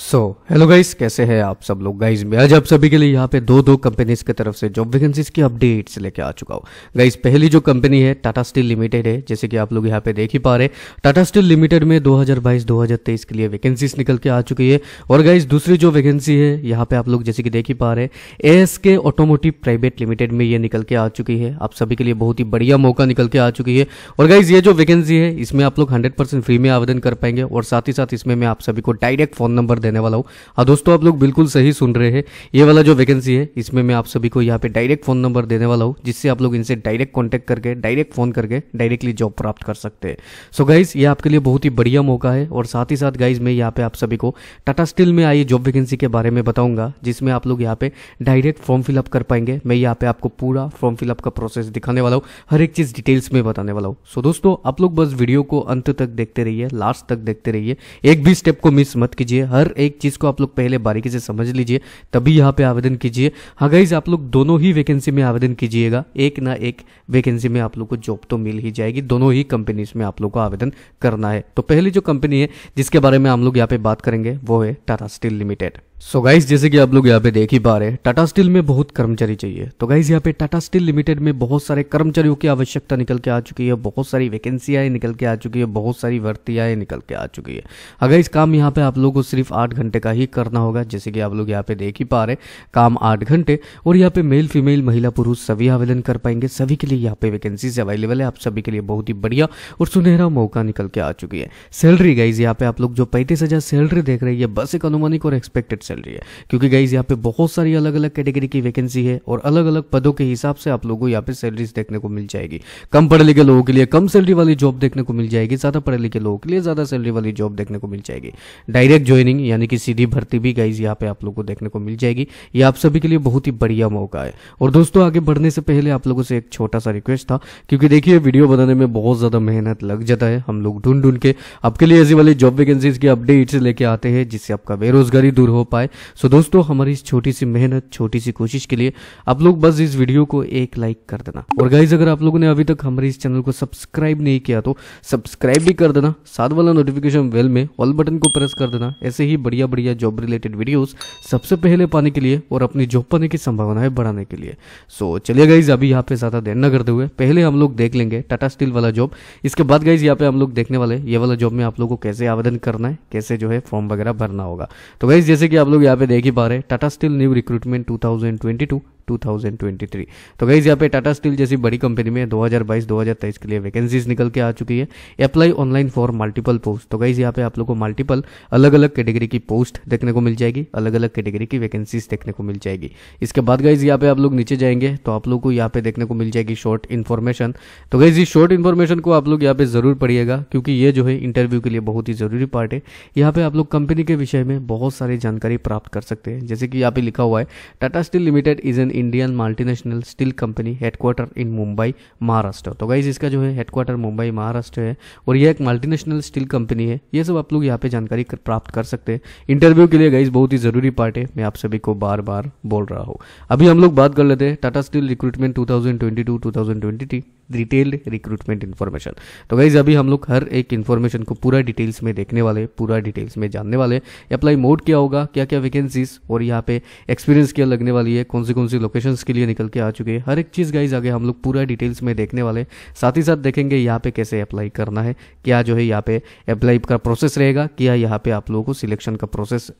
so hello guys कैसे हैं आप सब लोग गाइस मैं आज आप सभी के लिए यहाँ पे दो दो कंपनीज की तरफ से जॉब वैकेंसीज की अपडेट्स लेके आ चुका हूँ गाइस पहली जो कंपनी है टाटा स्टील लिमिटेड है जैसे कि आप लोग यहाँ पे देख ही पा रहे टाटा स्टील लिमिटेड में 2022-2023 के लिए वैकेंसीज निकल के आ चुकी है और गाइज दूसरी जो वैकेंसी है यहाँ पे आप लोग जैसे कि देख ही पा रहे A S K automotive private limited में ये निकल के आ चुकी है आप सभी के लिए बहुत ही बढ़िया मौका निकल के आ चुकी है और गाइज ये जो वैकेंसी है इसमें आप लोग हंड्रेड फ्री में आवेदन कर पाएंगे और साथ ही साथ इसमें मैं आप सभी को डायरेक्ट फोन नंबर देने वाला हूँ और हाँ, दोस्तों आप लोग बिल्कुल सही सुन रहे हैं ये वाला जो वैकेंसी है इसमें मैं आप सभी को यहाँ पे डायरेक्ट फोन नंबर देने वाला हूँ जिससे आप लोग इनसे डायरेक्ट कॉन्टैक्ट करके डायरेक्ट फोन करके डायरेक्टली जॉब प्राप्त कर सकते हैं सो गाइज ये आपके लिए बहुत ही बढ़िया मौका है और साथ ही साथ गाइज मैं यहाँ पे आप सभी को टाटा स्टील में आई जॉब वैकेंसी के बारे में बताऊंगा जिसमें आप लोग यहाँ पे डायरेक्ट फॉर्म फिलअप कर पाएंगे मैं यहाँ पे आपको पूरा फॉर्म फिलअप का प्रोसेस दिखाने वाला हूँ हर एक चीज डिटेल्स में बताने वाला हूँ सो दोस्तों आप लोग बस वीडियो को अंत तक देखते रहिए लास्ट तक देखते रहिए एक भी स्टेप को मिस मत कीजिए हर एक चीज़ को आप लोग पहले बारीकी से समझ लीजिए तभी यहाँ पे आवेदन कीजिए हाँ गाइज आप लोग दोनों ही वैकेंसी में आवेदन कीजिएगा एक ना एक वैकेंसी में आप लोग को जॉब तो मिल ही जाएगी दोनों ही कंपनीज में आप लोग को आवेदन करना है तो पहली जो कंपनी है जिसके बारे में हम लोग यहाँ पे बात करेंगे वो है Tata steel limited so so guys जैसे कि आप लोग यहाँ पे देख ही पा रहे हैं टाटा स्टील में बहुत कर्मचारी चाहिए तो गाइस यहाँ पे टाटा स्टील लिमिटेड में बहुत सारे कर्मचारियों की आवश्यकता निकल के आ चुकी है बहुत सारी आए निकल के आ चुकी है बहुत सारी भर्तियाँ निकल के आ चुकी है अगर हाँ इस काम यहाँ पे आप लोगों को सिर्फ आठ घंटे का ही करना होगा जैसे कि आप लोग यहाँ पे देख ही पा रहे काम आठ घंटे और यहाँ पे मेल फीमेल महिला पुरुष सभी आवेदन कर पाएंगे सभी के लिए यहाँ पे वैकेंसीज अवेलेबल है आप सभी के लिए बहुत ही बढ़िया और सुनहरा मौका निकल के आ चुकी है सैलरी गाइज यहाँ पे आप लोग जो पैंतीस सैलरी देख रहे हैं बस एक अनुमानिक और एक्सपेक्टेड चल रही है क्योंकि गाइज यहाँ पे बहुत सारी अलग अलग कैटेगरी की वैकेंसी है और अलग अलग पदों के हिसाब से आप लोगों को यहाँ पे सैलरीज देखने को मिल जाएगी कम पढ़े लिखे लोगों के लिए कम सैलरी वाली जॉब देखने को मिल जाएगी ज्यादा पढ़े लिखे लोगों के लिए ज्यादा सैलरी वाली जॉब देखने को मिल जाएगी डायरेक्ट ज्वाइनिंग यानी कि सीधी भर्ती भी गाइज यहाँ पे आप लोग को देखने को मिल जाएगी ये आप सभी के लिए बहुत ही बढ़िया मौका है और दोस्तों आगे बढ़ने से पहले आप लोगों से एक छोटा सा रिक्वेस्ट था क्योंकि देखिए वीडियो बनाने में बहुत ज्यादा मेहनत लग जाता है हम लोग ढूंढ ढूंढ के आपके लिए ऐसी वाली जॉब वैकेंसीज की अपडेट्स लेके आते हैं जिससे आपका बेरोजगारी दूर हो पाए पाए सो दोस्तों हमारी इस छोटी सी मेहनत छोटी सी कोशिश के लिए आप लोग बस इस वीडियो को एक लाइक कर देना और गाइज अगर आप लोगों ने अभी तक हमारे इस चैनल को सब्सक्राइब नहीं किया तो सब्सक्राइब भी कर देना साथ वाला नोटिफिकेशन वेल में ऑल बटन को प्रेस कर देना ऐसे ही बढ़िया बढ़िया जॉब रिलेटेड वीडियोस सबसे पहले पाने के लिए और अपनी जॉब पाने की संभावनाएं बढ़ाने के लिए सो so, चलिए गाइज अभी यहाँ पे ज्यादा देर न करते हुए पहले हम लोग देख लेंगे टाटा स्टील वाला जॉब इसके बाद गाइज यहाँ पे हम लोग देखने वाले ये वाला जॉब में आप लोग को कैसे आवेदन करना है कैसे जो है फॉर्म वगैरह भरना होगा तो गाइज जैसे कि आप लोग यहाँ पे देख ही पा रहे हैं टाटा स्टील न्यू रिक्रूटमेंट 2022 2023 तो गई यहाँ पे टाटा स्टील जैसी बड़ी कंपनी में 2022-2023 के लिए वैकेंसीज निकल के आ चुकी है apply online for multiple post तो गई यहाँ पे आप लोगों को मल्टीपल अलग अलग कैटेगरी की पोस्ट देखने को मिल जाएगी अलग अलग कैटेगरी की वैकेंसीज देखने को मिल जाएगी इसके बाद गाइज यहाँ पे आप लोग नीचे जाएंगे तो आप लोग को यहाँ पे देखने को मिल जाएगी शॉर्ट इन्फॉर्मेशन तो गई इस शॉर्ट इन्फॉर्मेशन को आप लोग यहाँ पे जरूर पढ़िएगा क्योंकि ये जो है इंटरव्यू के लिए बहुत ही जरूरी पार्ट है यहाँ पे आप लोग कंपनी के विषय में बहुत सारी जानकारी प्राप्त कर सकते हैं जैसे कि यहाँ पे लिखा हुआ है Tata steel limited is an Indian multinational steel company headquarter in Mumbai Maharashtra तो गाइज इसका जो है हेडक्वार्टर मुंबई महाराष्ट्र है और यह एक मल्टीनेशनल स्टील कंपनी है ये सब आप लोग यहाँ पे जानकारी कर, प्राप्त कर सकते हैं इंटरव्यू के लिए गाइज बहुत ही जरूरी पार्ट है मैं आप सभी को बार बार बोल रहा हूँ अभी हम लोग बात कर लेते हैं Tata steel recruitment two thousand twenty two two thousand twenty detailed recruitment information तो गाइज अभी हम लोग हर एक इन्फॉर्मेशन को पूरा डिटेल्स में देखने वाले पूरा डिटेल्स में जानने वाले अप्लाई मोड क्या होगा क्या क्या वैकेंसीज और यहाँ पे एक्सपीरियंस क्या लगने वाली है कौन सी कौन सी लोकेशन के लिए निकल के आ चुके हैं हर एक चीज़ गाइज आगे हम लोग पूरा डिटेल्स में देखने वाले साथ ही साथ देखेंगे यहाँ पे कैसे अप्लाई करना है क्या जो है यहाँ पे अप्लाई का प्रोसेस रहेगा क्या यहाँ पे आप लोगों को सिलेक्शन का प्रोसेस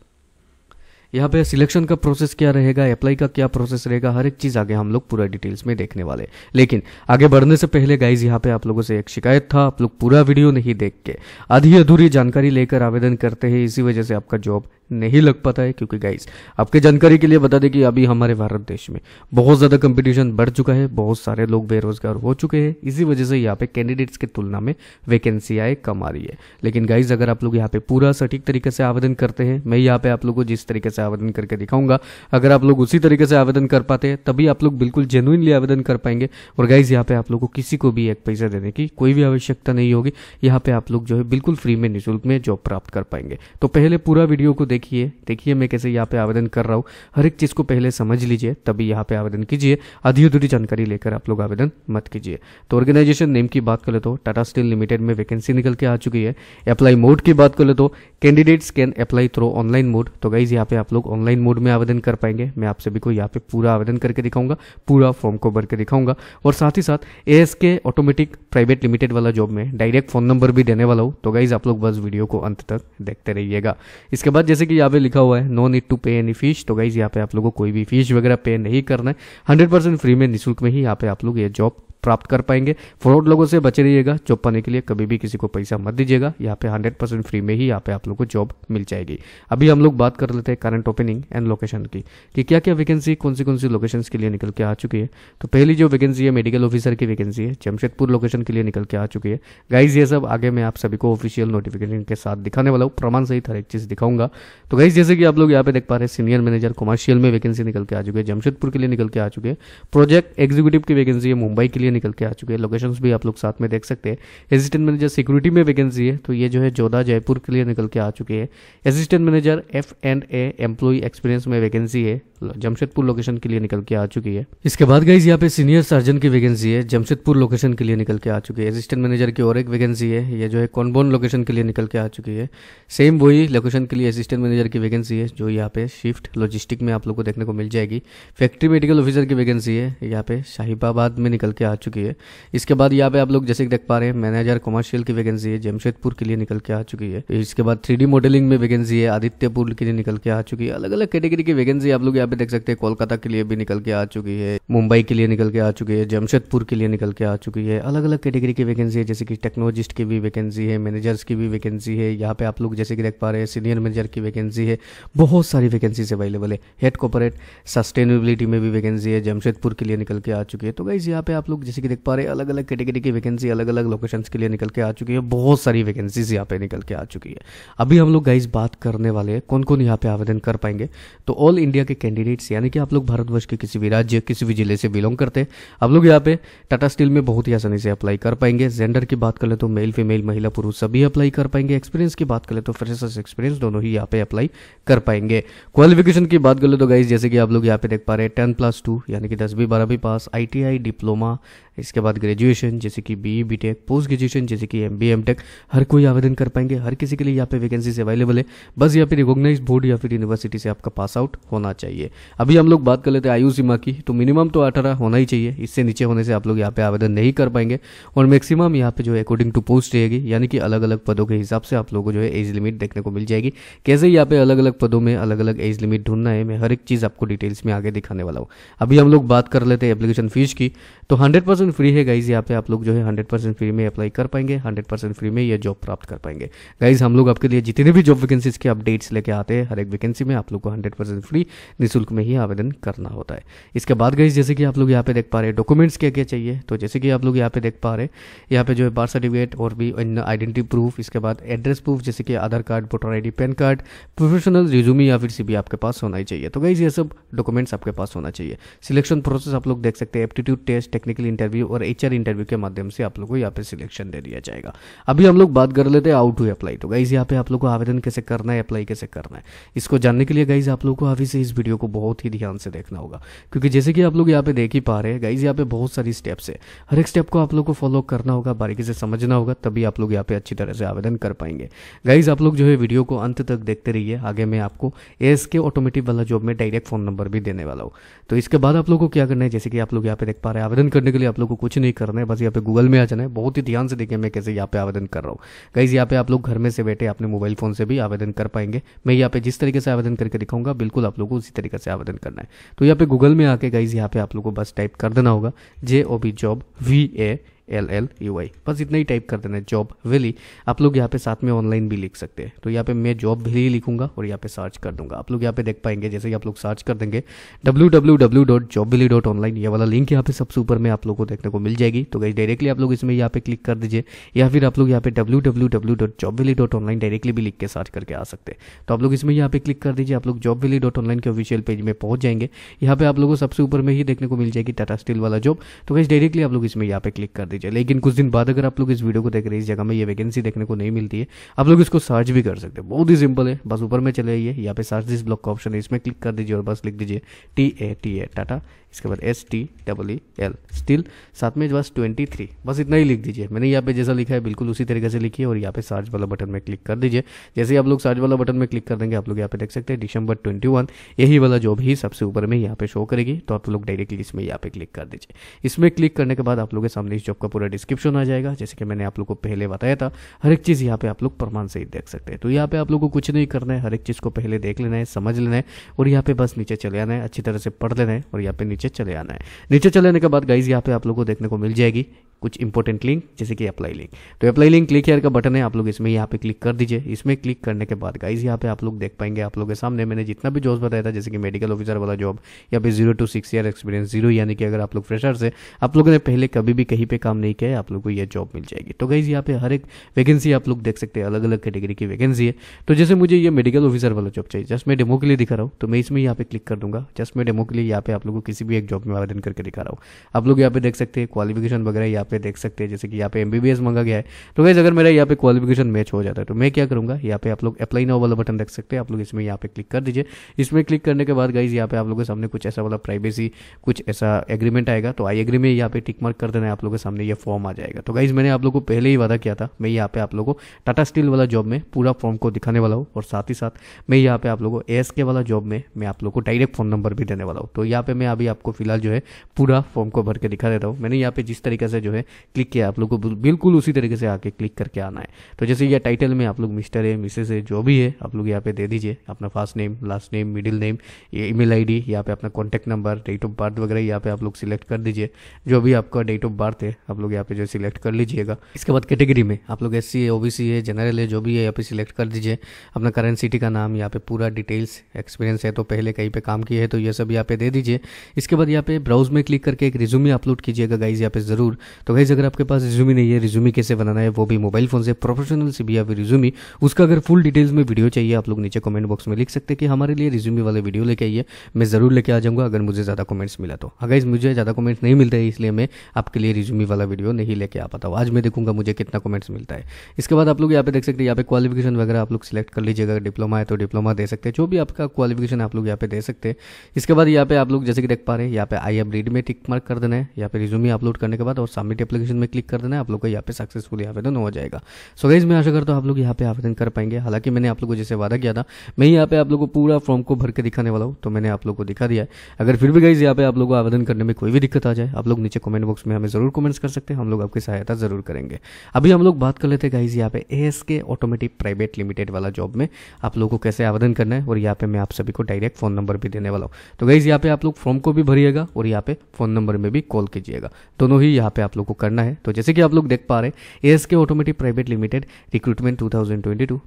यहाँ पे सिलेक्शन का प्रोसेस क्या रहेगा अप्लाई का क्या प्रोसेस रहेगा हर एक चीज़ आगे हम लोग पूरा डिटेल्स में देखने वाले लेकिन आगे बढ़ने से पहले गाइज यहाँ पे आप लोगों से एक शिकायत था आप लोग पूरा वीडियो नहीं देख के आधी अधूरी जानकारी लेकर आवेदन करते हैं इसी वजह से आपका जॉब नहीं लग पाता है क्योंकि गाइस आपके जानकारी के लिए बता दें कि अभी हमारे भारत देश में बहुत ज़्यादा कंपटीशन बढ़ चुका है बहुत सारे लोग बेरोजगार हो चुके हैं इसी वजह से यहाँ पे कैंडिडेट्स की तुलना में वैकेंसी आए कम आ रही है लेकिन गाइज अगर आप लोग यहाँ पे पूरा सटीक तरीके से आवेदन करते हैं मैं यहाँ पे आप लोग को जिस तरीके से आवेदन करके दिखाऊंगा अगर आप लोग उसी तरीके से आवेदन कर पाते हैं तभी आप लोग बिल्कुल जेनुइनली आवेदन कर पाएंगे और गाइज यहाँ पे आप लोग को किसी को भी एक पैसा देने की कोई भी आवश्यकता नहीं होगी यहाँ पे आप लोग जो है बिल्कुल फ्री में निःशुल्क में जॉब प्राप्त कर पाएंगे तो पहले पूरा वीडियो को देख देखिए देखिए मैं कैसे यहाँ पे आवेदन कर रहा हूँ हर एक चीज़ को पहले समझ लीजिए तभी यहाँ पे आवेदन कीजिए आधी अधूरी जानकारी लेकर आप लोग आवेदन मत कीजिए तो ऑर्गेनाइजेशन नेम की बात करें तो टाटा स्टील लिमिटेड में वैकेंसी निकल के आ चुकी है अप्लाई मोड की बात करें तो candidates can apply through online mode तो गाइज यहाँ पे आप लोग ऑनलाइन मोड में आवेदन कर पाएंगे मैं आप सभी को यहाँ पे पूरा आवेदन करके दिखाऊंगा पूरा फॉर्म को भर के दिखाऊंगा और साथ ही साथ A K automatic private limited वाला जॉब में डायरेक्ट फोन नंबर भी देने वाला हूँ तो गाइज आप लोग बस वीडियो को अंत तक देखते रहिएगा इसके बाद जैसे कि स्पेसिफिकली यहाँ पे लिखा हुआ है no need to pay any fees तो गाइज यहाँ पे आप लोगों को कोई भी फीस वगैरह पे नहीं करना है हंड्रेड परसेंट फ्री में निःशुल्क में ही यहाँ पे आप लोग ये जॉब प्राप्त कर पाएंगे फ्रॉड लोगों से बचे रहिएगा जॉब पाने के लिए कभी भी किसी को पैसा मत दीजिएगा यहाँ पे हंड्रेड परसेंट फ्री में ही यहाँ पे आप लोग को जॉब मिल जाएगी अभी हम लोग बात कर लेते हैं करंट ओपनिंग एंड लोकेशन की कि क्या क्या वैकेंसी कौन सी कौन सी लोकेशन के लिए निकल के आ चुकी है तो पहली जो वैकेंसी है मेडिकल ऑफिसर की वैकेंसी है जमशेदपुर लोकेशन के लिए निकल के आ चुकी है गाइज ये सब आगे मैं आप सभी को ऑफिशियल नोटिफिकेशन के साथ दिखाने वाला हूँ प्रमाण सहित हर एक चीज़ दिखाऊंगा तो गाइज जैसे कि आप लोग यहाँ पे देख पा रहे सीनियर मैनेजर कॉमर्शियल में वैकेंसी निकल के आ चुके हैं जमशेदपुर के लिए निकल के आ चुके हैं प्रोजेक्ट एग्जीक्यूटिव की वैकेंसी है मुंबई के लिए निकल के आ चुके हैं लोकेशंस भी आप लोग साथ में देख सकते हैं असिस्टेंट मैनेजर सिक्योरिटी में वैकेंसी है तो ये जो है जोधा जयपुर के लिए निकल के आ चुके हैं assistant manager F and A employee experience में वैकेंसी है जमशेदपुर लोकेशन के लिए निकल के आ चुकी है इसके बाद गई यहाँ पे सीनियर सर्जन की वैकेंसी है जमशेदपुर लोकेशन के लिए निकल के आ चुकी है असिस्टेंट मैनेजर की और एक वैकेंसी है ये जो है कॉनबोन लोकेशन के लिए निकल के आ चुकी है सेम वही लोकेशन के लिए असिस्टेंट मैनेजर की वैकेंसी है जो यहाँ पे शिफ्ट लॉजिस्टिक में आप लोग को देखने को मिल जाएगी फैक्ट्री मेडिकल ऑफिसर की वैकेंसी है यहाँ पे शाहिबाबाद में निकल के आ चुकी है इसके बाद यहाँ पे आप लोग जैसे देख पा रहे हैं मैनेजर कॉमर्शियल की वैकेंसी है जमशेदपुर के लिए निकल के आ चुकी है इसके बाद थ्री मॉडलिंग में वैकेंसी है आदित्यपुर के लिए निकल के आ चुकी है अलग अलग कैटेगरी की वैकेंसी आप लोग यहाँ पे देख सकते हैं कोलकाता के लिए भी निकल के आ चुकी है मुंबई के लिए निकल के आ चुकी है जमशेदपुर के लिए निकल के आ चुकी है अलग अलग कैटेगरी की वैकेंसी है जैसे कि टेक्नोलॉजिस्ट की भी वैकेंसी है मैनेजर्स की भी वैकेंसी है यहाँ पे आप लोग जैसे कि देख पा रहे हैं सीनियर मैनेजर की वैकेंसी है बहुत सारी वैकेंसी अवेलेबल है हेड कॉपोरेट सस्टेनेबिलिटी में भी वैकेंसी है जमशेदपुर के लिए निकल के आ चुकी है तो गाइज यहाँ पे आप लोग जैसे कि देख पा रहे अलग अलग कैटेगरी की वैकेंसी अलग अलग लोकेशंस के लिए निकल के आ चुकी है बहुत सारी वैकेंसीज यहाँ पे निकल के आ चुकी है अभी हम लोग गाइज बात करने वाले हैं कौन कौन यहाँ पे आवेदन कर पाएंगे तो ऑल इंडिया के कैंडिडेट्स यानी कि आप लोग भारतवर्ष के किसी भी राज्य किसी भी जिले से बिलोंग करते हैं आप लोग यहाँ पे टाटा स्टील में बहुत ही आसानी से अप्लाई कर पाएंगे जेंडर की बात कर ले तो मेल फीमेल महिला पुरुष सभी अप्लाई कर पाएंगे एक्सपीरियंस की बात कर ले तो फ्रेशर्स एक्सपीरियंस दोनों ही यहाँ पे अप्लाई कर पाएंगे क्वालिफिकेशन की बात कर ले तो गाइज जैसे कि आप लोग यहाँ पे देख पा रहे हैं टेन प्लस टू यानी कि दसवीं बारहवीं पास आई डिप्लोमा इसके बाद ग्रेजुएशन जैसे कि B B tech post graduation जैसे कि एम बी एम टेक हर कोई आवेदन कर पाएंगे हर किसी के लिए यहाँ पे वैकेंसीज अवेलेबल है बस यहाँ फिर रिकॉग्नाइज बोर्ड या फिर यूनिवर्सिटी से आपका पास आउट होना चाहिए अभी हम लोग बात कर लेते हैं आयु सीमा की तो मिनिमम तो अठारह होना ही चाहिए इससे नीचे होने से आप लोग यहाँ पे आवेदन नहीं कर पाएंगे और मैक्सिमम यहाँ पे जो है अकॉर्डिंग टू पोस्ट रहेगी यानी कि अलग अलग पदों के हिसाब से आप लोगों को जो है एज लिमिट देखने को मिल जाएगी कैसे यहाँ पे अलग अलग पदों में अलग अलग एज लिमिट ढूंढना है मैं हर एक चीज़ आपको डिटेल्स में आगे दिखाने वाला हूँ अभी हम लोग बात कर लेते हैं एप्लीकेशन फीस की तो हंड्रेड हंड्रेड परसेंट फ्री है गाइज यहाँ पे आप लोग जो है हंड्रेड परसेंट फ्री में अप्लाई कर पाएंगे हंड्रेड परसेंट फ्री में ये जॉब प्राप्त कर पाएंगे गाइज हम लोग आपके लिए जितने भी जॉब वैकेंसीज के अपडेट्स लेके आते हैं हर एक वैकेंसी में आप लोग को हंड्रेड परसेंट फ्री निःशुल्क में ही आवेदन करना होता है इसके बाद गाइज जैसे कि आप लोग यहाँ पे देख पा रहे हैं डॉक्यूमेंट्स क्या क्या चाहिए तो जैसे कि आप लोग यहाँ पे देख पा रहे हैं यहाँ पे जो है बर्थ सर्टिफिकेट और भी आइडेंटिटी प्रूफ इसके बाद एड्रेस प्रूफ जैसे कि Aadhaar card voter I D PAN card professional resume या फिर सी आपके पास होना ही चाहिए तो गाइज ये सब डॉक्यूमेंट्स आपके पास होना चाहिए सिलेक्शन प्रोसेस आप लोग देख सकते हैं एप्टीट्यूड टेस्ट टेक्निकल इंटरव्यू और एच इंटरव्यू के माध्यम से आप लोग को यहाँ पे सिलेक्शन दे दिया जाएगा अभी हम लोग बात कर लेते हैं आउट हुई अप्लाई तो गाइज यहाँ पे आप लोग को आवेदन कैसे करना है अप्लाई कैसे करना है इसको जानने के लिए गाइज आप लोग को अभी से इस वीडियो को बहुत ही ध्यान से देखना होगा क्योंकि जैसे कि आप लोग यहाँ पे देख ही पा रहे हैं गाइज यहाँ पे बहुत सारी स्टेप्स है हर एक स्टेप को आप लोग को फॉलो करना होगा बारीकी से समझना होगा तभी आप लोग यहाँ पे अच्छी तरह से आवेदन कर पाएंगे गाइज आप लोग जो है वीडियो को अंत तक देखते रहिए आगे मैं आपको एस के ऑटोमेटिव वाला जॉब में डायरेक्ट फोन नंबर भी देने वाला हूँ तो इसके बाद आप लोग को क्या करना है जैसे कि आप लोग यहाँ पे देख पा रहे हैं आवेदन करने के लिए आप लोग को कुछ नहीं करना है बस यहाँ पे गूगल में आ जाना है बहुत ही ध्यान से देखें मैं कैसे यहाँ पे आवेदन कर रहा हूँ गाइज यहाँ पे आप लोग घर में से बैठे अपने मोबाइल फोन से भी आवेदन कर पाएंगे मैं यहाँ पे जिस तरीके से आवेदन करके दिखाऊंगा बिल्कुल आप लोग को उसी तरीके से आवेदन करना है तो यहाँ पे गूगल में आके गाइज यहाँ पे आप लोग को बस टाइप कर देना होगा J O B job V A L L U I बस इतना ही टाइप कर देना है जॉब विली आप लोग यहाँ पे साथ में ऑनलाइन भी लिख सकते हैं तो यहाँ पे मैं जॉब विली लिखूंगा और यहाँ पे सर्च कर दूंगा आप लोग यहाँ पे देख पाएंगे जैसे ही आप लोग सर्च कर देंगे W W W dot job villy dot online ये वाला लिंक यहाँ पे सबसे ऊपर में आप लोग को देखने को मिल जाएगी तो गई डायरेक्टली आप लोग इसमें यहाँ पे क्लिक कर दीजिए या फिर आप लोग यहाँ पे W W W dot job villy dot online directly भी लिख के सर्च करके आ सकते हैं तो आप लोग इसमें यहाँ पे क्लिक कर दीजिए आप लोग जॉब विली डॉट ऑनलाइन के ऑफिशियल पेज में पहुंच जाएंगे यहाँ पे आप लोगों को सबसे ऊपर में ही देखने को मिल जाएगी टाटा स्टील वाला जॉब तो गई डायरेक्टली आप लोग इसमें यहाँ पे क्लिक कर दीजिए लेकिन कुछ दिन बाद अगर आप लोग इस वीडियो को देख रहे हैं इस जगह में ये वैकेंसी देखने को नहीं मिलती है आप लोग इसको सर्च भी कर सकते हैं बहुत ही सिंपल है बस ऊपर में चले आइए यहाँ पे सर्च दिस ब्लॉक का ऑप्शन है इसमें क्लिक कर दीजिए और बस लिख दीजिए T A T A Tata इसके बाद S T double E L steel साथ में बस ट्वेंटी थ्री बस इतना ही लिख दीजिए मैंने यहाँ पे जैसा लिखा है बिल्कुल उसी तरीके से लिखिए और यहाँ पे सर्च वाला बटन में क्लिक कर दीजिए जैसे ही आप लोग सर्च वाला बटन में क्लिक कर देंगे आप लोग यहाँ पे देख सकते हैं दिसंबर ट्वेंटी वन यही वाला जॉब ही सबसे ऊपर में यहाँ पे शो करेगी तो आप लोग डायरेक्टली इसमें यहाँ पे क्लिक कर दीजिए इसमें क्लिक करने के बाद आप लोग के सामने इस जॉब आपका पूरा डिस्क्रिप्शन आ जाएगा जैसे कि मैंने आप लोग को पहले बताया था हर एक चीज़ यहाँ पे आप लोग प्रमाण सहित देख सकते हैं तो यहाँ पे आप लोग को कुछ नहीं करना है हर एक चीज़ को पहले देख लेना है समझ लेना है और यहाँ पे बस नीचे चले आना है अच्छी तरह से पढ़ लेना है और यहाँ पे नीचे चले आना है नीचे चले आने के बाद गाइज यहाँ पे आप लोग को देखने को मिल जाएगी कुछ इंपॉर्टेंट लिंक जैसे कि अप्लाई लिंक तो अप्लाई लिंक क्लिक का बटन है आप लोग इसमें यहाँ पे क्लिक कर दीजिए इसमें क्लिक करने के बाद गाइज यहाँ पे आप लोग देख पाएंगे आप लोगों के सामने मैंने जितना भी जॉब बताया था जैसे कि मेडिकल ऑफिसर वाला जॉब या फिर zero to six year experience zero यानी कि अगर आप लोग फ्रेशर से आप लोगों ने पहले कभी भी कहीं पर काम काम नहीं किया है आप लोग को यह जॉब मिल जाएगी तो गाइज यहाँ पे हर एक वैकेंसी आप लोग देख सकते हैं अलग अलग कैटेगरी की वैकेंसी है तो जैसे मुझे ये मेडिकल ऑफिसर वाला जॉब चाहिए जस्ट मैं डेमो के लिए दिखा रहा हूँ तो मैं इसमें यहाँ पे क्लिक कर दूंगा जस्ट मैं डेमो के लिए यहाँ पे आप लोग को किसी भी एक जॉब में आवेदन करके दिखा रहा हूँ आप लोग यहाँ पे देख सकते हैं क्वालिफिकेशन वगैरह यहाँ पे देख सकते हैं जैसे कि यहाँ पे एमबीबीएस मांगा गया है तो गाइज अगर मेरा यहाँ पे क्वालिफिकेशन मैच हो जाता है तो मैं क्या करूँगा यहाँ पे आप लोग अप्लाई नाउ वाला बटन देख सकते हैं आप लोग इसमें यहाँ पे क्लिक कर दीजिए इसमें क्लिक करने के बाद गाइज यहाँ पे आप लोगों के सामने कुछ ऐसा वाला प्राइवेसी कुछ ऐसा एग्रीमेंट आएगा तो आई एग्री में यहाँ पे टिक मार्क कर देना है आप लोगों के सामने अंदर ये फॉर्म आ जाएगा तो गाइज मैंने आप लोगों को पहले ही वादा किया था मैं यहाँ पे आप लोगों को टाटा स्टील वाला जॉब में पूरा फॉर्म को दिखाने वाला हूँ और साथ ही साथ मैं यहाँ पे आप लोगों को एस के वाला जॉब में मैं आप लोग को डायरेक्ट फोन नंबर भी देने वाला हूँ तो यहाँ पे मैं अभी आपको फिलहाल जो है पूरा फॉर्म को भर के दिखा देता हूँ मैंने यहाँ पे जिस तरीके से जो है क्लिक किया आप लोग को बिल्कुल उसी तरीके से आके क्लिक करके आना है तो जैसे यह टाइटल में आप लोग मिस्टर है मिसेज है जो भी है आप लोग यहाँ पे दे दीजिए अपना first name last name middle name email I D यहाँ पे अपना contact number date of birth वगैरह यहाँ पे आप लोग सिलेक्ट कर दीजिए जो भी आपका डेट ऑफ बर्थ है आप लोग यहाँ पे जो सिलेक्ट कर लीजिएगा इसके बाद कैटेगरी में आप लोग एस सी है ओ बी सी है जनरल है जो भी है यहाँ पे सिलेक्ट कर दीजिए अपना करंट सिटी का नाम यहाँ पे पूरा डिटेल्स एक्सपीरियंस है तो पहले कहीं पे काम किए है तो ये सब यहाँ पे दे दीजिए इसके बाद यहाँ पे ब्राउज में क्लिक करके एक रिज्यूमे अपलोड कीजिएगा गाइज यहाँ पे ज़रूर तो गाइज अगर आपके पास रिज्यूमे नहीं है रिज्यूमे कैसे बनाना है वो भी मोबाइल फोन से प्रोफेशनल से भी अभी पे उसका अगर फुल डिटेल्स में वीडियो चाहिए आप लोग नीचे कमेंट बॉक्स में लिख सकते हैं कि हमारे लिए रिज्यूमे वाले वीडियो लेके आइए मैं ज़रूर लेके आ जाऊंगा अगर मुझे ज़्यादा कमेंट्स मिला तो अगर हाँ मुझे ज़्यादा कमेंट्स नहीं मिलते इसलिए मैं आपके लिए रिज्यूमे वाला वाला वीडियो नहीं लेके आ पाता हूँ आज मैं देखूंगा मुझे कितना कमेंट्स मिलता है इसके बाद आप लोग यहाँ पे देख सकते हैं यहाँ पे क्वालिफिकेशन वगैरह आप लोग सिलेक्ट कर लीजिएगा डिप्लोमा है तो डिप्लोमा दे सकते हैं जो भी आपका क्वालिफिकेशन आप लोग यहाँ पे दे सकते हैं इसके बाद यहाँ पे आप लोग जैसे कि देख पा रहे हैं यहाँ पे आई एम रीड में टिक मार्क कर देना है यहाँ पे रिज्यूमे अपलोड करने के बाद और सबमिट एप्लीकेशन में क्लिक कर देना है आप लोग का यहाँ पे सक्सेसफुल आवेदन हो जाएगा सो गाइज मैं आशा करता हूँ आप लोग यहाँ पे आवेदन कर पाएंगे हालांकि मैंने आप लोग को जैसे वादा किया था मैं यहाँ पे आप लोग को पूरा फॉर्म को भर के दिखाने वाला हूँ तो मैंने आप लोग को दिखा दिया है अगर फिर भी गाइज यहाँ पे आप लोग को आवेदन करने में कोई भी दिक्कत आ जाए आप लोग नीचे कमेंट बॉक्स में हमें जरूर कमेंट्स कर सकते हैं हम लोग आपकी सहायता ज़रूर करेंगे अभी हम लोग बात कर लेते हैं गाइज यहाँ पे A S K automatic private limited वाला जॉब में आप लोगों को कैसे आवेदन करना है और यहाँ पे मैं आप सभी को डायरेक्ट फ़ोन नंबर भी देने वाला हूँ तो गाइज यहाँ पे आप लोग फॉर्म को भी भरिएगा और यहाँ पे फ़ोन नंबर में भी कॉल कीजिएगा दोनों ही यहाँ पे आप लोग को करना है तो जैसे कि आप लोग देख पा रहे हैं A S K automatic private limited recruitment two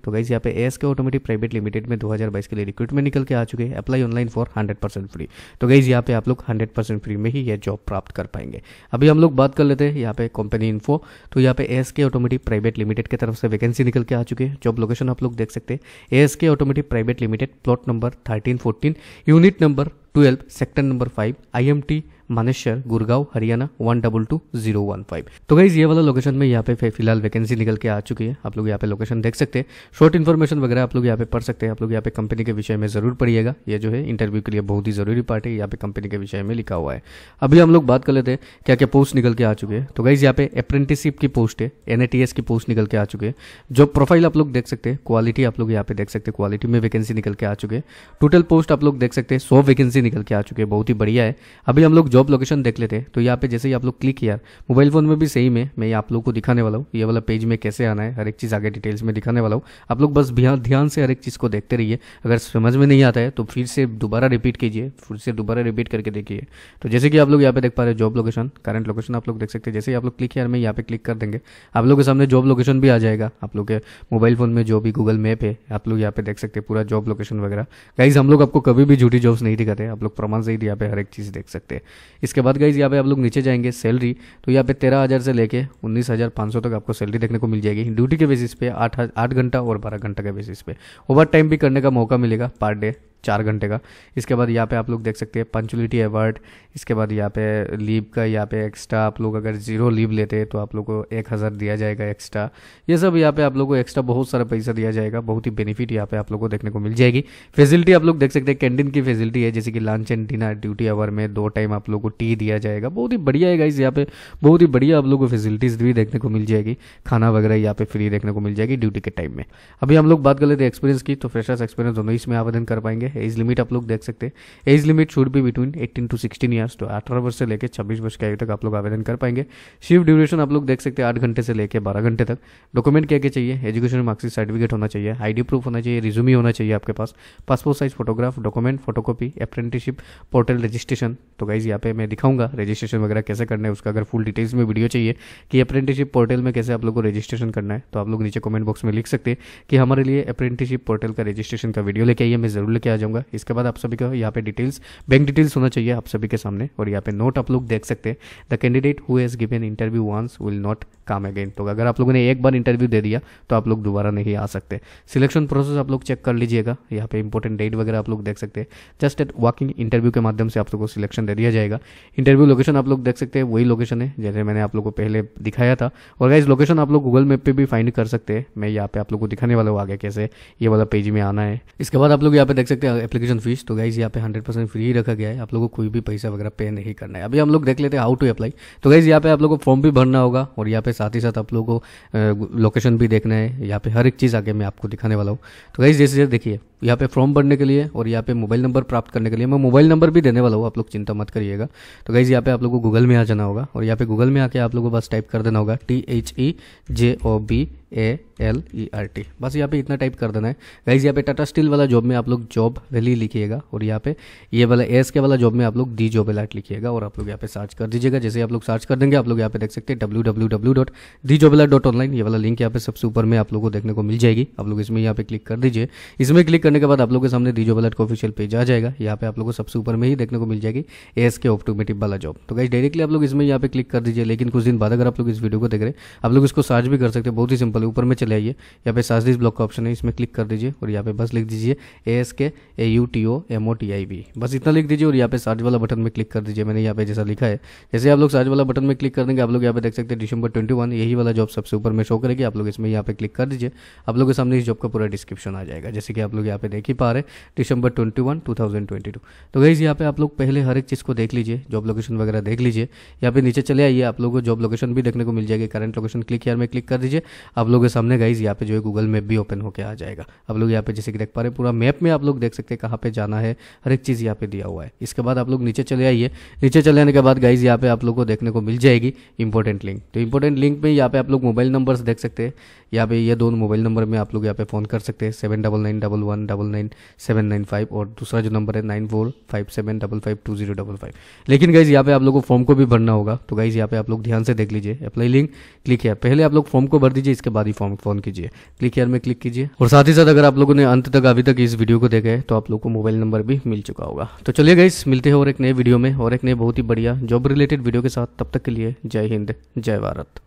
तो गाइज यहाँ पे A S K automatic private limited में दो के लिए रिक्रूटमेंट निकल के आ चुके हैं apply online for hundred free तो गाइज यहाँ पे आप लोग हंड्रेड फ्री में ही यह जॉब प्राप्त कर पाएंगे अभी हम लोग बात कर लेते हैं यहाँ पे कंपनी इन्फो तो यहाँ पे S K automatic private limited की तरफ से वैकेंसी निकल के आ चुकी है जॉब लोकेशन आप लोग देख सकते हैं S K automatic private limited plot number thirteen fourteen unit number twelve sector number five I M T Manesar Gurgaon Haryana one double two zero one five तो गाइज ये वाला लोकेशन में यहाँ पे फिलहाल वैकेंसी निकल के आ चुकी है आप लोग यहाँ पे लोकेशन देख सकते हैं शॉर्ट इन्फॉर्मेशन वगैरह आप लोग यहाँ पे पढ़ सकते हैं आप लोग यहाँ पे कंपनी के विषय में जरूर पढ़िएगा ये जो है इंटरव्यू के लिए बहुत ही जरूरी पार्ट है यहाँ पे कंपनी के विषय में लिखा हुआ है अभी हम लोग बात कर लेते हैं क्या क्या पोस्ट निकल के आ चुके हैं तो गाइज यहाँ पे अप्रेंटिसिप की पोस्ट है एन की पोस्ट निकल के आ चुके हैं जो प्रोफाइल आप लोग देख सकते हैं क्वालिटी आप लोग यहाँ पे देख सकते हैं क्वालिटी में वैकेंसी निकल के आ चुके हैं टोटल पोस्ट आप लोग देख सकते हैं सौ वैकेंसी निकल के आ चुके हैं बहुत ही बढ़िया है अभी हम लोग जॉब लोकेशन देख लेते हैं तो यहाँ पे जैसे ही आप लोग क्लिक किया मोबाइल फ़ोन में भी सही में मैं आप लोग को दिखाने वाला हूँ ये वाला पेज में कैसे आना है हर एक चीज़ आगे डिटेल्स में दिखाने वाला हूँ आप लोग बस ध्यान से हर एक चीज़ को देखते रहिए अगर समझ में नहीं आता है तो फिर से दोबारा रिपीट कीजिए फिर से दोबारा रिपीट करके देखिए तो जैसे कि आप लोग यहाँ पे देख पा रहे हैं जॉब लोकेशन करंट लोकेशन आप लोग देख सकते हैं जैसे ही आप लोग क्लिक किया मैं यहाँ पे क्लिक कर देंगे आप लोग के सामने जॉब लोकेशन भी आ जाएगा आप लोग के मोबाइल फ़ोन में जो भी गूगल मैप है आप लोग यहाँ पे देख सकते हैं पूरा जॉब लोकेशन वगैरह गाइज हम लोग आपको कभी भी झूठी जॉब्स नहीं दिखाते आप लोग प्रमाण से ही यहाँ पे हर एक चीज़ देख सकते हैं इसके बाद गई यहाँ पे आप लोग नीचे जाएंगे सैलरी तो यहाँ पे तेरह हज़ार से लेके उन्नीस हज़ार पाँच सौ तक आपको सैलरी देखने को मिल जाएगी ड्यूटी के बेसिस पे आठ आठ घंटा और बारह घंटा के बेसिस पे ओवर टाइम भी करने का मौका मिलेगा पर डे चार घंटे का इसके बाद यहाँ पे आप लोग देख सकते हैं पंचुलिटी अवार्ड इसके बाद यहाँ पे लीव का यहाँ पे एक्स्ट्रा आप लोग अगर जीरो लीव लेते हैं तो आप लोग को एक हज़ार दिया जाएगा एक्स्ट्रा ये सब यहाँ पे आप लोग को एक्स्ट्रा बहुत सारा पैसा दिया जाएगा बहुत ही बेनिफिट यहाँ पे आप लोग को देखने को मिल जाएगी फैसिलिटी आप लोग देख सकते हैं कैंटीन की फैसिलिटी है जैसे कि lunch and dinner duty hour में दो टाइम आप लोग को टी दिया जाएगा बहुत ही बढ़िया है गाइज यहाँ पे बहुत ही बढ़िया आप लोग को फैसिलिटीज़ भी देखने को मिल जाएगी खाना वगैरह यहाँ पे फ्री देखने को मिल जाएगी ड्यूटी के टाइम में अभी हम लोग बात कर लेते हैं एक्सपीरियंस की तो फ्रेशर्स एक्सपीरियंस दोनों इसमें आवेदन कर पाएंगे एज लिमिट आप लोग देख सकते हैं एज लिमिट शुड भी बिटवीन 18 टू 16 ईयर्स तो अठारह वर्ष से लेकर छब्बीस वर्ष के आयु तक आप लोग आवेदन कर पाएंगे शिफ्ट ड्यूरेशन आप लोग देख सकते हैं आठ घंटे से लेकर बारह घंटे तक डॉक्यूमेंट क्या क्या चाहिए एजुकेशन मार्क्सिट सर्टिफिकेट होना चाहिए आईडी प्रूफ होना चाहिए रिज्यूमी होना चाहिए आपके पास passport size photograph document photocopy apprenticeship portal registration तो गाइज यहाँ पे मैं दिखाऊंगा रजिस्ट्रेशन वगैरह कैसे करना है उसका अगर फुल डिटेल्स में वीडियो चाहिए कि अप्रेंटिसशिप पोर्टल में कैसे आप लोग को रजिस्ट्रेशन करना है तो आप लोग नीचे कमेंट बॉक्स में लिख सकते हैं कि हमारे लिए अप्रेंटिसशिप पोर्टल का रजिस्ट्रेशन का वीडियो लेके आइए मैं जरूर लेके आ जाऊँगा इसके बाद आप सभी को यहाँ पे डिटेल्स बैंक डिटेल्स होना चाहिए आप सभी के सामने और यहाँ पे नोट आप लोग देख सकते हैं the candidate who has given interview once will not come again तो अगर आप लोगों ने एक बार इंटरव्यू दे दिया तो आप लोग दोबारा नहीं आ सकते सिलेक्शन प्रोसेस आप लोग चेक कर लीजिएगा यहाँ पे इंपॉर्टेंट डेट वगैरह आप लोग देख सकते हैं जस्ट एट वॉकिंग इंटरव्यू के माध्यम से आप लोग को सिलेक्शन दे दिया जाएगा इंटरव्यू लोकेशन आप लोग देख सकते हैं वही लोकेशन है जैसे मैंने आप लोग को पहले दिखाया था और गाइज लोकेशन आप लोग गूगल मैप पर भी फाइंड कर सकते हैं मैं यहाँ पे आप लोग को दिखाने वाला हूँ आगे कैसे ये वाला पेज में आना है इसके बाद आप लोग यहाँ पे देख सकते हैं पे एप्लीकेशन फीस तो गाइज़ यहाँ पे हंड्रेड परसेंट फ्री रखा गया है आप लोगों को कोई भी पैसा वगैरह पे नहीं करना है अभी हम लोग देख लेते हैं हाउ टू अप्लाई तो गाइज़ यहाँ पे आप लोगों को फॉर्म भी भरना होगा और यहाँ पे साथ ही साथ आप लोगों को लोकेशन भी देखना है यहाँ पे हर एक चीज़ आगे मैं आपको दिखाने वाला हूँ तो गाइज़ जैसे जैसे देखिए यहाँ पे फॉर्म भरने के लिए और यहाँ पे मोबाइल नंबर प्राप्त करने के लिए मैं मोबाइल नंबर भी देने वाला हूँ आप लोग चिंता मत करिएगा तो गाइज यहाँ पे आप लोगों को गूगल में आ जाना होगा और यहाँ पे गूगल में आके आप लोगों को बस टाइप कर देना होगा T H E J O B A L E R T बस यहाँ पे इतना टाइप कर देना है गाइज यहाँ पे टाटा स्टील वाला जॉब में आप लोग जॉब वैली लिखिएगा और यहाँ पे ये वाला एस के वाला जॉब में आप लोग डी जॉब अलर्ट लिखिएगा और आप लोग यहाँ पे सर्च कर दीजिएगा जैसे आप लोग सर्च कर देंगे आप लोग यहाँ पे देख सकते हैं W W W dot dot online ये वाला लिंक यहाँ पे सबसे ऊपर में आप लोग को देखने को मिल जाएगी आप लोग इसमें यहाँ पे क्लिक कर दीजिए इसमें क्लिक करने के बाद आप लोगों के सामने दीजो बलट का ऑफिशियल पेज आ जाएगा यहाँ पे आप लोगों को सबसे ऊपर में ही देखने को मिल जाएगी एस के ऑप्टोमेटिक वाला जॉब तो गाइज डायरेक्टली आप लोग इसमें यहाँ पे क्लिक कर दीजिए लेकिन कुछ दिन बाद अगर आप लोग इस वीडियो को देख रहे हैं आप लोग इसको सर्च भी कर सकते हैं बहुत ही सिंपल है ऊपर में चले आइए यहाँ पे सर्च ब्लॉक का ऑप्शन है इसमें क्लिक कर दीजिए और यहाँ पे बस लिख दीजिए A S K A U T O M O T I V बस इतना लिख दीजिए और यहाँ पे सर्च वाला बटन में क्लिक कर दीजिए मैंने यहाँ पे जैसा लिखा है जैसे आप लोग सर्च वाला बटन में क्लिक कर देंगे आप लोग यहाँ पे देख सकते हैं डिसंबर ट्वेंटी वन यही वाला जॉब सबसे ऊपर में शो करेगी आप लोग इसमें यहाँ पे क्लिक कर दीजिए आप लोगों के सामने इस जॉब का पूरा डिस्क्रिप्शन आ जाएगा जैसे कि आप लोग यहाँ पे देख ही पा रहे दिसंबर 21 2022 तो गई यहाँ पे आप लोग पहले हर एक चीज़ को देख लीजिए जॉब लोकेशन वगैरह देख लीजिए यहाँ पे नीचे चले आइए आप लोग को जॉब लोकेशन भी देखने को मिल जाएगी करंट लोकेशन क्लिक यार में क्लिक कर दीजिए आप लोगों के सामने गाइज यहाँ पे जो है गूगल मैप भी ओपन होकर आ जाएगा आप लोग यहाँ पे जैसे कि देख पा रहे पूरा मैप में आप लोग देख सकते हैं कहाँ पे जाना है हर एक चीज़ यहाँ पे दिया हुआ है इसके बाद आप लोग नीचे चले आइए नीचे चले आने के बाद गाइज यहाँ पे आप लोग को देखने को मिल जाएगी इंपॉर्टेंट लिंक तो इंपॉर्टेंट लिंक में यहाँ पे आप लोग मोबाइल नंबर्स देख सकते हैं यहाँ पे ये दोनों मोबाइल नंबर में आप लोग यहाँ पे फोन कर सकते हैं seven double nine double one double nine seven nine five और दूसरा जो नंबर है nine four five seven double five two zero double five लेकिन गाइज यहाँ पे आप लोगों को फॉर्म को भी भरना होगा तो गाइज यहाँ पे आप लोग ध्यान से देख लीजिए अप्लाई लिंक क्लिक किया पहले आप लोग फॉर्म को भर दीजिए इसके बाद ही फॉर्म फोन कीजिए क्लिक हेयर में क्लिक कीजिए और साथ ही साथ अगर आप लोगों ने अंत तक अभी तक इस वीडियो को देखा है तो आप लोग को मोबाइल नंबर भी मिल चुका होगा तो चलिए गाइज मिलते हैं और एक नए वीडियो में और एक नए बहुत ही बढ़िया जॉब रिलेटेड वीडियो के साथ तब तक के लिए जय हिंद जय भारत